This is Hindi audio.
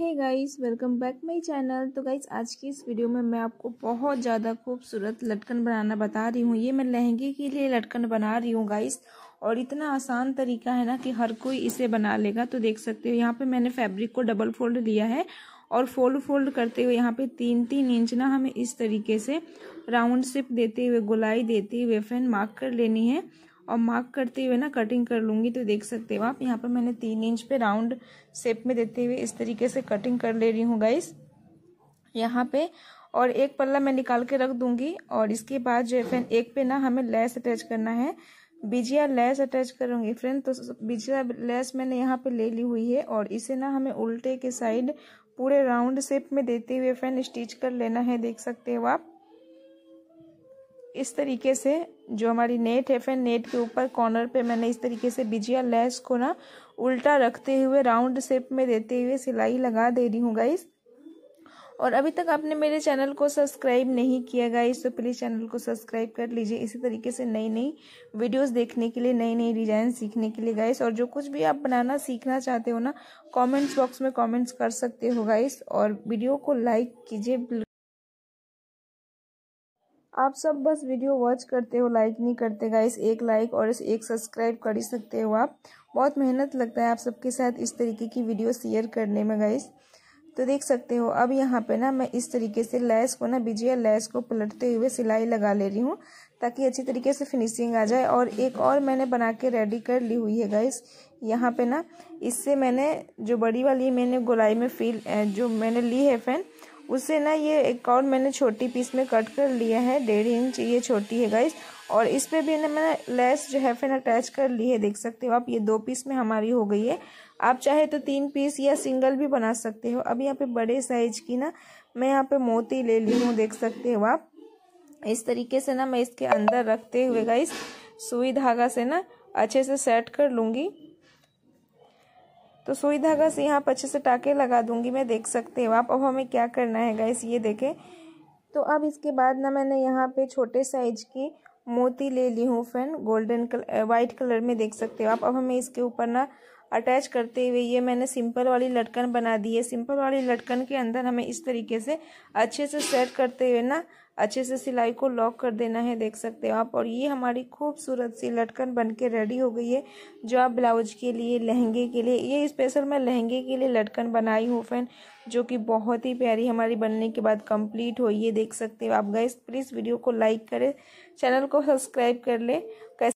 hey guys welcome back my channel तो गाइस आज की इस वीडियो में मैं आपको बहुत ज़्यादा खूबसूरत लटकन बनाना बता रही हूँ ये मैं लहंगे के लिए लटकन बना रही हूँ गाइस और इतना आसान तरीका है ना कि हर कोई इसे बना लेगा तो देख सकते हो यहाँ पे मैंने फैब्रिक को डबल फोल्ड लिया है और फोल्ड फोल्ड करते हुए यहाँ पे तीन तीन इंच ना हमें इस तरीके से राउंड शिप देते हुए गुलाई देते हुए फैन मार्क कर लेनी है और मार्क करते हुए ना कटिंग कर लूँगी तो देख सकते हो आप यहाँ पर मैंने तीन इंच पे राउंड शेप में देते हुए इस तरीके से कटिंग कर ले रही हूँ गाइस यहाँ पे और एक पल्ला मैं निकाल के रख दूंगी और इसके बाद जो है एक पे ना हमें लेस अटैच करना है बिजिया लेस अटैच करूँगी फ्रेंड तो बिजिया लेस मैंने यहाँ पे ले ली हुई है और इसे ना हमें उल्टे के साइड पूरे राउंड शेप में देते हुए फ्रेंड स्टिच कर लेना है देख सकते हो आप इस तरीके से जो हमारी नेट है फिर नेट के ऊपर कॉर्नर पे मैंने इस तरीके से बिजिया लेस को ना उल्टा रखते हुए राउंड शेप में देते हुए सिलाई लगा दे रही हूँ गाइस और अभी तक आपने मेरे चैनल को सब्सक्राइब नहीं किया गाइस तो प्लीज़ चैनल को सब्सक्राइब कर लीजिए इसी तरीके से नई नई वीडियोस देखने के लिए नई नई डिजाइन सीखने के लिए गाइस और जो कुछ भी आप बनाना सीखना चाहते हो ना कमेंट्स बॉक्स में कमेंट्स कर सकते हो गाइस और वीडियो को लाइक कीजिए आप सब बस वीडियो वॉच करते हो लाइक नहीं करते गाइस एक लाइक और इस एक सब्सक्राइब कर ही सकते हो आप बहुत मेहनत लगता है आप सबके साथ इस तरीके की वीडियो शेयर करने में गाइस तो देख सकते हो अब यहाँ पे ना मैं इस तरीके से लैस को ना बिजिया लैस को पलटते हुए सिलाई लगा ले रही हूँ ताकि अच्छी तरीके से फिनिशिंग आ जाए और एक और मैंने बना के रेडी कर ली हुई है गाइस यहाँ पे ना इससे मैंने जो बड़ी वाली मैंने गोलाई में फील जो मैंने ली है फैन उससे ना ये एक और मैंने छोटी पीस में कट कर लिया है डेढ़ इंच ये छोटी है गाइस और इस पर भी ना मैंने लेस जो है फिर अटैच कर ली है देख सकते हो आप ये दो पीस में हमारी हो गई है आप चाहे तो तीन पीस या सिंगल भी बना सकते हो अब यहाँ पे बड़े साइज की ना मैं यहाँ पे मोती ले ली हूँ देख सकते हो आप इस तरीके से ना मैं इसके अंदर रखते हुए गाइस सुई धागा से ना अच्छे से सेट कर लूँगी तो सुई धागा से यहाँ पर अच्छे से टाके लगा दूंगी मैं देख सकते हो आप अब हमें क्या करना है गैस ये देखें तो अब इसके बाद ना मैंने यहाँ पे छोटे साइज की मोती ले ली हूँ friend golden colour white colour में देख सकते हो आप अब हमें इसके ऊपर ना अटैच करते हुए ये मैंने सिंपल वाली लटकन बना दी है सिंपल वाली लटकन के अंदर हमें इस तरीके से अच्छे से सेट करते हुए ना अच्छे से सिलाई को लॉक कर देना है देख सकते हो आप और ये हमारी खूबसूरत सी लटकन बन के रेडी हो गई है जो आप ब्लाउज के लिए लहंगे के लिए ये स्पेशल मैं लहंगे के लिए लटकन बनाई हूँ फ्रेंड जो कि बहुत ही प्यारी हमारी बनने के बाद कंप्लीट हो ये देख सकते हो आप गए प्लीज़ वीडियो को लाइक करें चैनल को सब्सक्राइब कर लें